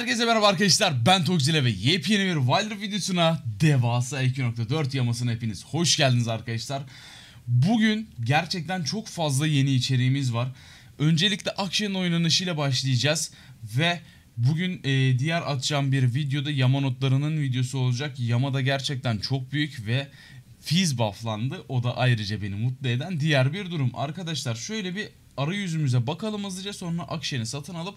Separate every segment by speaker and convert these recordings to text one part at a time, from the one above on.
Speaker 1: Herkese merhaba arkadaşlar ben Tokzile ve yepyeni bir Wilder videosuna devasa 2.4 yamasına hepiniz hoş geldiniz arkadaşlar. Bugün gerçekten çok fazla yeni içeriğimiz var. Öncelikle Akşe'nin oynanışıyla başlayacağız ve bugün e, diğer atacağım bir videoda yama notlarının videosu olacak. Yama da gerçekten çok büyük ve Fiz bufflandı. O da ayrıca beni mutlu eden diğer bir durum. Arkadaşlar şöyle bir arayüzümüze bakalım hızlıca sonra Akşen'i satın alıp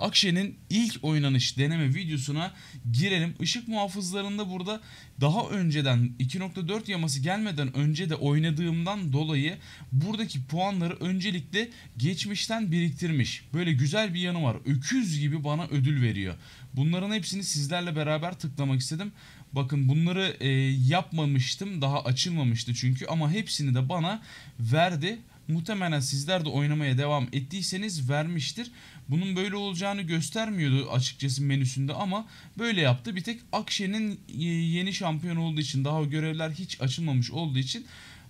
Speaker 1: Akşen'in ilk oynanış deneme videosuna girelim. Işık muhafızlarında burada daha önceden 2.4 yaması gelmeden önce de oynadığımdan dolayı buradaki puanları öncelikle geçmişten biriktirmiş. Böyle güzel bir yanı var. Öküz gibi bana ödül veriyor. Bunların hepsini sizlerle beraber tıklamak istedim. Bakın bunları e, yapmamıştım. Daha açılmamıştı çünkü ama hepsini de bana verdi. Muhtemelen sizler de oynamaya devam ettiyseniz vermiştir. Bunun böyle olacağını göstermiyordu açıkçası menüsünde ama böyle yaptı. Bir tek Akşe'nin e, yeni şampiyon olduğu için daha görevler hiç açılmamış olduğu için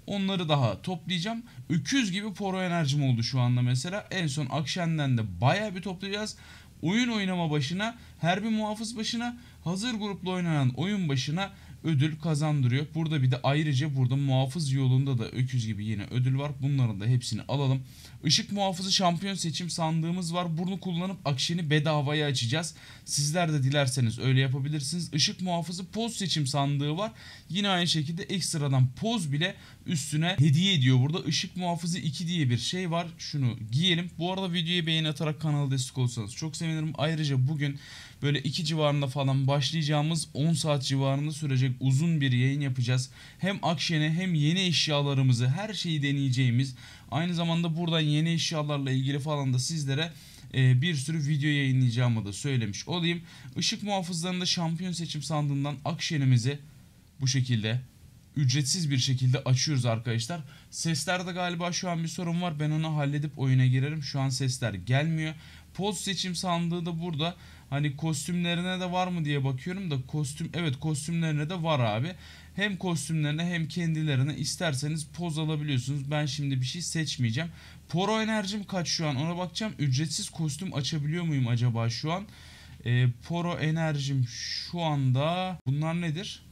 Speaker 1: Onları daha toplayacağım. Öküz gibi poro enerjim oldu şu anda mesela. En son Akşen'den de baya bir toplayacağız. Oyun oynama başına, her bir muhafız başına hazır grupla oynanan oyun başına ödül kazandırıyor. Burada bir de ayrıca burada muhafız yolunda da öküz gibi yine ödül var. Bunların da hepsini alalım. Işık muhafızı şampiyon seçim sandığımız var. Bunu kullanıp akşeni bedavaya açacağız. Sizler de dilerseniz öyle yapabilirsiniz. Işık muhafızı poz seçim sandığı var. Yine aynı şekilde ekstradan poz bile üstüne hediye ediyor. Burada ışık muhafızı 2 diye bir şey var. Şunu giyelim. Bu arada videoya beğeni atarak kanala destek olsanız çok sevinirim. Ayrıca bugün böyle 2 civarında falan başlayacağımız 10 saat civarında sürecek uzun bir yayın yapacağız. Hem Akşen'e hem yeni eşyalarımızı her şeyi deneyeceğimiz. Aynı zamanda buradan yeni eşyalarla ilgili falan da sizlere e, bir sürü video yayınlayacağımı da söylemiş olayım. Işık muhafızlarında şampiyon seçim sandığından Akşen'imizi bu şekilde ücretsiz bir şekilde açıyoruz arkadaşlar. Seslerde galiba şu an bir sorun var. Ben onu halledip oyuna girerim. Şu an sesler gelmiyor. Poz seçim sandığı da burada. Hani kostümlerine de var mı diye bakıyorum da kostüm evet kostümlerine de var abi. Hem kostümlerine hem kendilerine isterseniz poz alabiliyorsunuz. Ben şimdi bir şey seçmeyeceğim. Poro enerjim kaç şu an ona bakacağım. Ücretsiz kostüm açabiliyor muyum acaba şu an? E, poro enerjim şu anda bunlar nedir?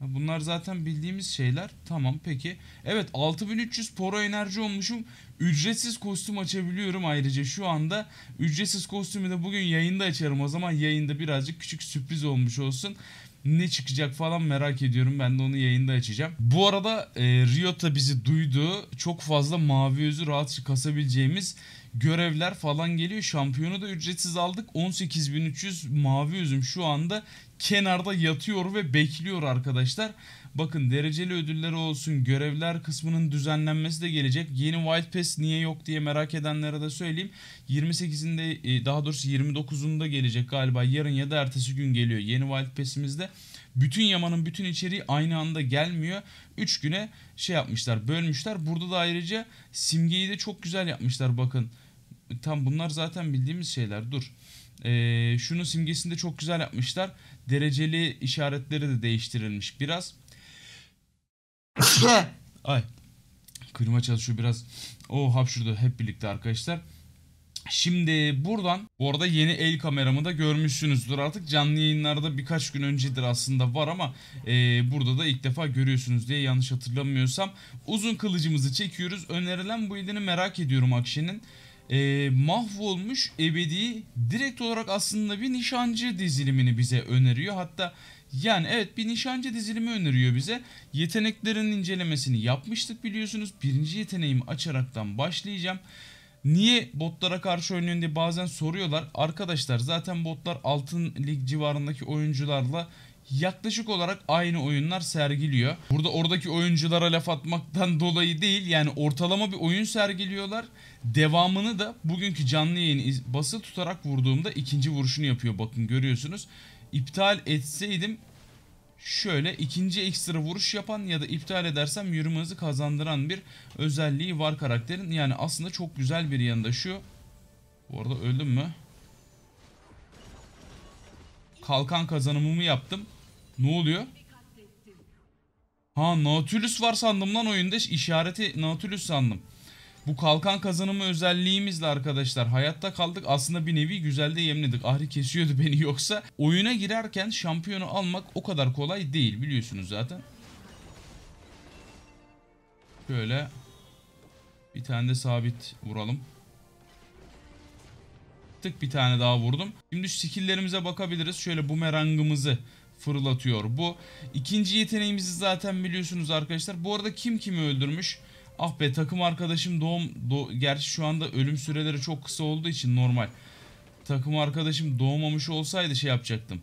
Speaker 1: Bunlar zaten bildiğimiz şeyler. Tamam peki. Evet 6300 poro enerji olmuşum. Ücretsiz kostüm açabiliyorum ayrıca şu anda. Ücretsiz kostümü de bugün yayında açarım. O zaman yayında birazcık küçük sürpriz olmuş olsun ne çıkacak falan merak ediyorum. Ben de onu yayında açacağım. Bu arada e, Riota bizi duydu. Çok fazla mavi özü rahatça kasabileceğimiz görevler falan geliyor. Şampiyonu da ücretsiz aldık. 18.300 mavi üzüm şu anda kenarda yatıyor ve bekliyor arkadaşlar. Bakın dereceli ödüller olsun görevler kısmının düzenlenmesi de gelecek. Yeni White Pass niye yok diye merak edenlere de söyleyeyim. 28'inde e, daha doğrusu 29'unda gelecek galiba yarın ya da ertesi gün geliyor. Yeni White Pass'imizde bütün yamanın bütün içeriği aynı anda gelmiyor. 3 güne şey yapmışlar bölmüşler. Burada da ayrıca simgeyi de çok güzel yapmışlar bakın. Tam bunlar zaten bildiğimiz şeyler dur. Ee, şunun simgesini de çok güzel yapmışlar. Dereceli işaretleri de değiştirilmiş biraz. Ay. Klima çalışıyor biraz. O oh, hapşurdu hep birlikte arkadaşlar. Şimdi buradan bu arada yeni el kameramı da görmüşsünüzdür artık canlı yayınlarda birkaç gün öncedir aslında var ama e, burada da ilk defa görüyorsunuz diye yanlış hatırlamıyorsam uzun kılıcımızı çekiyoruz önerilen bu elini merak ediyorum Akşe'nin e, mahvolmuş ebedi direkt olarak aslında bir nişancı dizilimini bize öneriyor hatta yani evet bir nişancı dizilimi öneriyor bize. Yeteneklerin incelemesini yapmıştık biliyorsunuz. Birinci yeteneğim açaraktan başlayacağım. Niye botlara karşı oynuyorsun diye bazen soruyorlar. Arkadaşlar zaten botlar altın lig civarındaki oyuncularla yaklaşık olarak aynı oyunlar sergiliyor. Burada oradaki oyunculara laf atmaktan dolayı değil yani ortalama bir oyun sergiliyorlar. Devamını da bugünkü canlı yayın basılı tutarak vurduğumda ikinci vuruşunu yapıyor bakın görüyorsunuz iptal etseydim şöyle ikinci ekstra vuruş yapan ya da iptal edersem yürüme hızı kazandıran bir özelliği var karakterin. Yani aslında çok güzel bir yanında şu. Bu arada öldüm mü? Kalkan kazanımımı yaptım. Ne oluyor? Ha Nautilus var sandım lan oyunda. İşareti Nautilus sandım. Bu kalkan kazanımı özelliğimizle arkadaşlar hayatta kaldık. Aslında bir nevi güzelde yemledik. Ahri kesiyordu beni yoksa. Oyuna girerken şampiyonu almak o kadar kolay değil biliyorsunuz zaten. Şöyle bir tane de sabit vuralım. Tık bir tane daha vurdum. Şimdi şu skilllerimize bakabiliriz. Şöyle bumerangımızı fırlatıyor bu. İkinci yeteneğimizi zaten biliyorsunuz arkadaşlar. Bu arada kim kimi öldürmüş? Ah be takım arkadaşım doğum... Do, gerçi şu anda ölüm süreleri çok kısa olduğu için normal. Takım arkadaşım doğmamış olsaydı şey yapacaktım.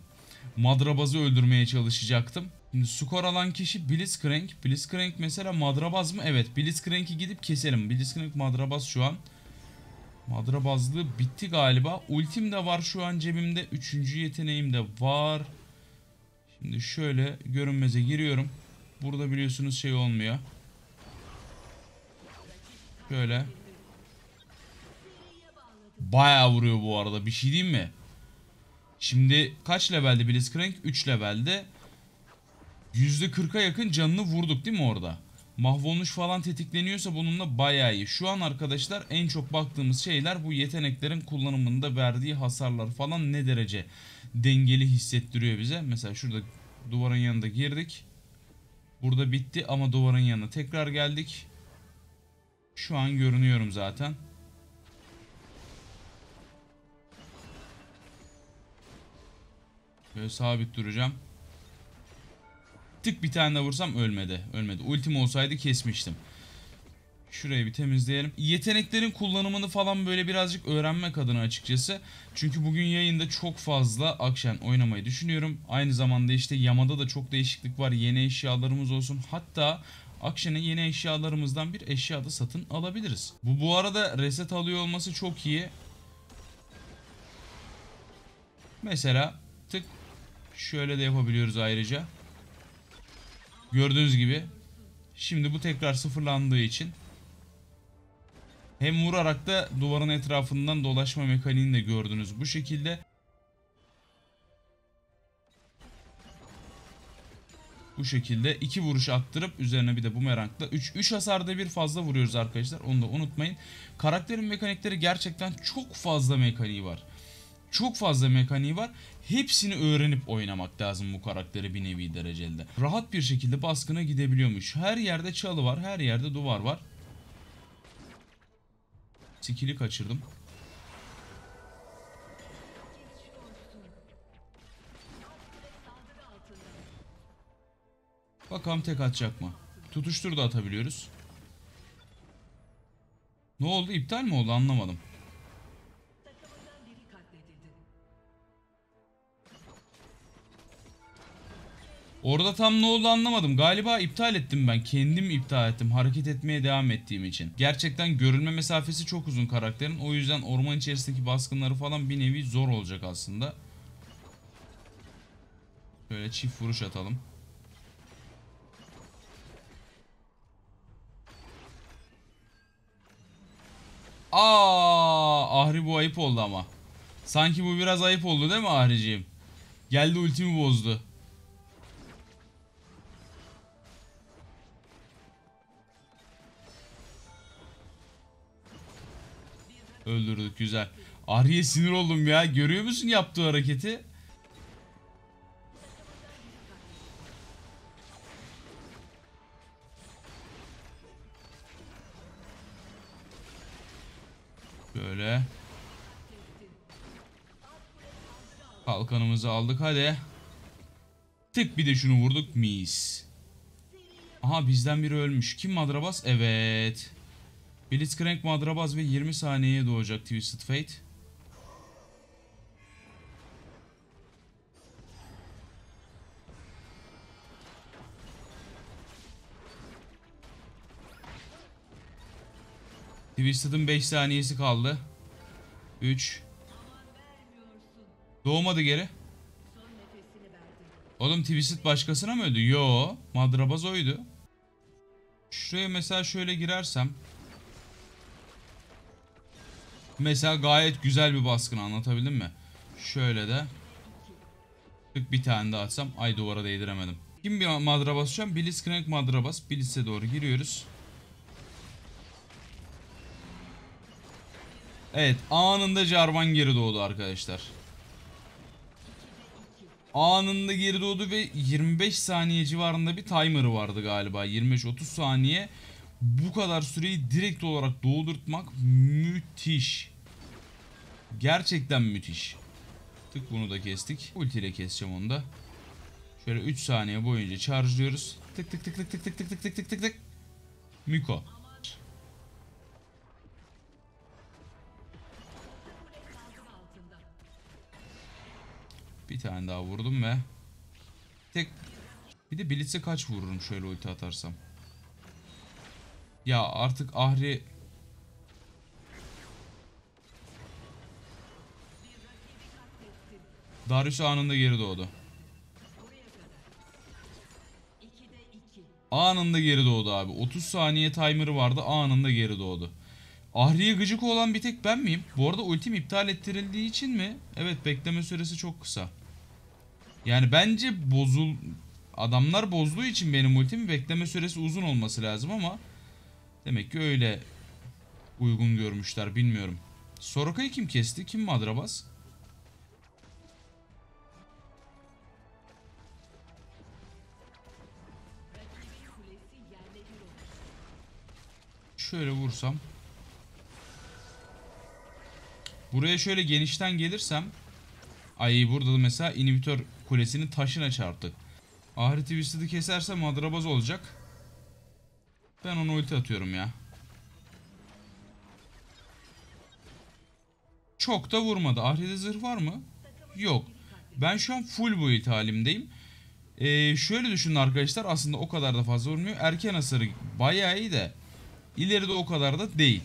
Speaker 1: Madrabaz'ı öldürmeye çalışacaktım. Şimdi skor alan kişi Blitzcrank. Blitzcrank mesela Madrabaz mı? Evet Blitzcrank'i gidip keselim. Blitzcrank Madrabaz şu an. Madrabazlığı bitti galiba. Ultim de var şu an cebimde. Üçüncü yeteneğim de var. Şimdi şöyle görünmeze giriyorum. Burada biliyorsunuz şey olmuyor. Şöyle. Baya vuruyor bu arada. Bir şey diyeyim mi? Şimdi kaç levelde Blitzcrank? 3 levelde. %40'a yakın canını vurduk değil mi orada? Mahvolmuş falan tetikleniyorsa bununla bayağı iyi. Şu an arkadaşlar en çok baktığımız şeyler bu yeteneklerin kullanımında verdiği hasarlar falan ne derece dengeli hissettiriyor bize. Mesela şurada duvarın yanında girdik. Burada bitti ama duvarın yanına tekrar geldik. Şu an görünüyorum zaten. Böyle sabit duracağım. Tık bir tane de vursam ölmedi. Ölmedi. Ultim olsaydı kesmiştim. Şurayı bir temizleyelim. Yeteneklerin kullanımını falan böyle birazcık öğrenmek adına açıkçası. Çünkü bugün yayında çok fazla akşam oynamayı düşünüyorum. Aynı zamanda işte yamada da çok değişiklik var. Yeni eşyalarımız olsun. Hatta Akşe'nin yeni eşyalarımızdan bir eşya da satın alabiliriz. Bu bu arada reset alıyor olması çok iyi. Mesela tık şöyle de yapabiliyoruz ayrıca. Gördüğünüz gibi. Şimdi bu tekrar sıfırlandığı için. Hem vurarak da duvarın etrafından dolaşma mekaniğini de gördünüz bu şekilde. şekilde 2 vuruş attırıp üzerine bir de bu bumerangla 3 3 hasarda bir fazla vuruyoruz arkadaşlar. Onu da unutmayın. Karakterin mekanikleri gerçekten çok fazla mekaniği var. Çok fazla mekaniği var. Hepsini öğrenip oynamak lazım bu karakteri bir nevi derecede. Rahat bir şekilde baskına gidebiliyormuş. Her yerde çalı var, her yerde duvar var. Skill'i kaçırdım. Bakalım tek atacak mı? Tutuştur da atabiliyoruz. Ne oldu? İptal mi oldu? Anlamadım. Orada tam ne oldu anlamadım. Galiba iptal ettim ben. Kendim iptal ettim. Hareket etmeye devam ettiğim için. Gerçekten görünme mesafesi çok uzun karakterin. O yüzden orman içerisindeki baskınları falan bir nevi zor olacak aslında. Şöyle çift vuruş atalım. Aa, Ahri bu ayıp oldu ama. Sanki bu biraz ayıp oldu değil mi Ahri'ciğim? Geldi ultimi bozdu. Öldürdük güzel. Ahri'ye sinir oldum ya. Görüyor musun yaptığı hareketi? kalkanımızı aldık hadi. Tık bir de şunu vurduk mis. Aha bizden biri ölmüş. Kim Madrabaz? Evet. Blitzcrank Madrabaz ve 20 saniyeye doğacak Twisted Fate. Twisted'ın 5 saniyesi kaldı. 3 Doğmadı geri. Oğlum Twisted başkasına mı öldü? Yo. Madrabaz oydu. Şuraya mesela şöyle girersem. Mesela gayet güzel bir baskın anlatabildim mi? Şöyle de. Bir tane daha atsam. Ay duvara değdiremedim. Kim bir madra basacağım? Blitzcrank madra bas. Blitz'e doğru giriyoruz. Evet anında Jarvan geri doğdu arkadaşlar anında geri doğdu ve 25 saniye civarında bir timer'ı vardı galiba. 25-30 saniye bu kadar süreyi direkt olarak doldurtmak müthiş. Gerçekten müthiş. Tık bunu da kestik. Ulti ile keseceğim onu da. Şöyle 3 saniye boyunca charge'lıyoruz. Tık tık tık tık tık tık tık tık tık tık tık tık. Miko. Bir tane daha vurdum ve tek bir de Blitz'e kaç vururum şöyle ulti atarsam. Ya artık Ahri Darius anında geri doğdu. Anında geri doğdu abi. 30 saniye timer'ı vardı anında geri doğdu. Ahri'ye gıcık olan bir tek ben miyim? Bu arada ultim iptal ettirildiği için mi? Evet bekleme süresi çok kısa. Yani bence bozul adamlar bozduğu için benim ultim bekleme süresi uzun olması lazım ama demek ki öyle uygun görmüşler bilmiyorum. Soraka'yı kim kesti? Kim Madrabas? Şöyle vursam. Buraya şöyle genişten gelirsem. Ay burada da mesela inhibitor Kulesini taşına çarptık. Ahri Twisted'ı keserse madrabaz olacak. Ben onu ulti atıyorum ya. Çok da vurmadı. Ahri'de zırh var mı? Yok. Ben şu an full build halimdeyim. Ee, şöyle düşünün arkadaşlar. Aslında o kadar da fazla vurmuyor. Erken hasarı bayağı iyi de. ileride o kadar da değil.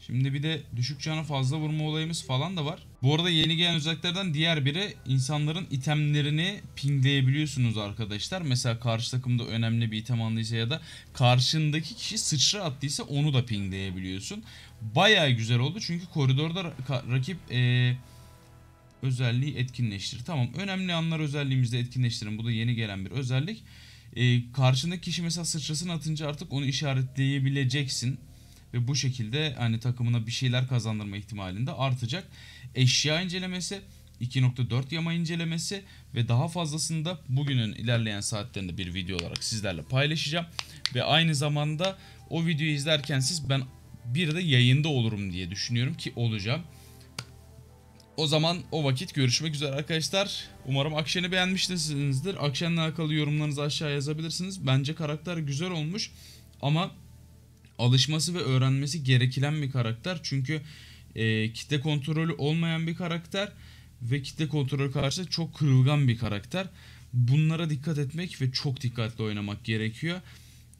Speaker 1: Şimdi bir de düşük canı fazla vurma olayımız falan da var. Bu arada yeni gelen özelliklerden diğer biri insanların itemlerini pingleyebiliyorsunuz arkadaşlar. Mesela karşı takımda önemli bir item andıysa ya da karşındaki kişi sıçra attıysa onu da pingleyebiliyorsun. Baya güzel oldu çünkü koridorda rakip ee, özelliği etkinleştir. Tamam önemli anlar özelliğimizde etkinleştirin. Bu da yeni gelen bir özellik. Ee, karşındaki kişi mesela sıçrasını atınca artık onu işaretleyebileceksin ve bu şekilde hani takımına bir şeyler kazandırma ihtimalinde artacak. Eşya incelemesi 2.4 yama incelemesi ve daha fazlasını da bugünün ilerleyen saatlerinde bir video olarak sizlerle paylaşacağım. Ve aynı zamanda o videoyu izlerken siz ben bir de yayında olurum diye düşünüyorum ki olacağım. O zaman o vakit görüşmek üzere arkadaşlar. Umarım Akşen'i beğenmişsinizdir. Akşen'le alakalı yorumlarınızı aşağı yazabilirsiniz. Bence karakter güzel olmuş ama alışması ve öğrenmesi gerekilen bir karakter. Çünkü e, kitle kontrolü olmayan bir karakter ve kitle kontrolü karşı çok kırılgan bir karakter. Bunlara dikkat etmek ve çok dikkatli oynamak gerekiyor.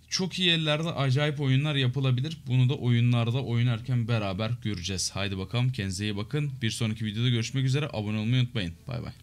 Speaker 1: Çok iyi ellerde acayip oyunlar yapılabilir. Bunu da oyunlarda oynarken beraber göreceğiz. Haydi bakalım kendinize iyi bakın. Bir sonraki videoda görüşmek üzere. Abone olmayı unutmayın. Bay bay.